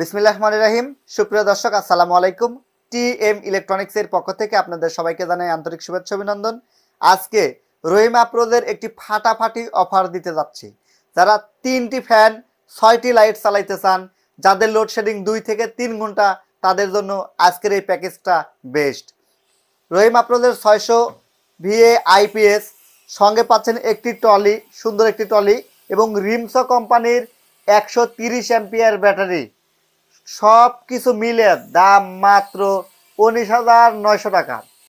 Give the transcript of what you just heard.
বিসমিল্লাহ রহমান রাহিম সুপ্রিয় দর্শক আসসালামু আলাইকুম টি এম ইলেকট্রনিক্স এর পক্ষ থেকে আপনাদের সবাইকে জানাই আন্তরিক শুভেচ্ছা অভিনন্দন আজকে রহিমা আপ্রোদের একটি ফাটাফাটি অফার দিতে যাচ্ছি যারা তিনটি ফ্যান ছয়টি লাইট চালাইতে চান যাদের লোডশেডিং দুই থেকে তিন ঘন্টা তাদের জন্য আজকের এই প্যাকেজটা বেস্ট রহিম আপ্রোদের ছয়শো ভিএ আইপিএস সঙ্গে পাচ্ছেন একটি ট্রলি সুন্দর একটি ট্রলি এবং রিমসো কোম্পানির একশো তিরিশ অ্যাম্পিয়ার ব্যাটারি সব কিছু মিলে দাম মাত্র উনিশ হাজার নয়শো টাকা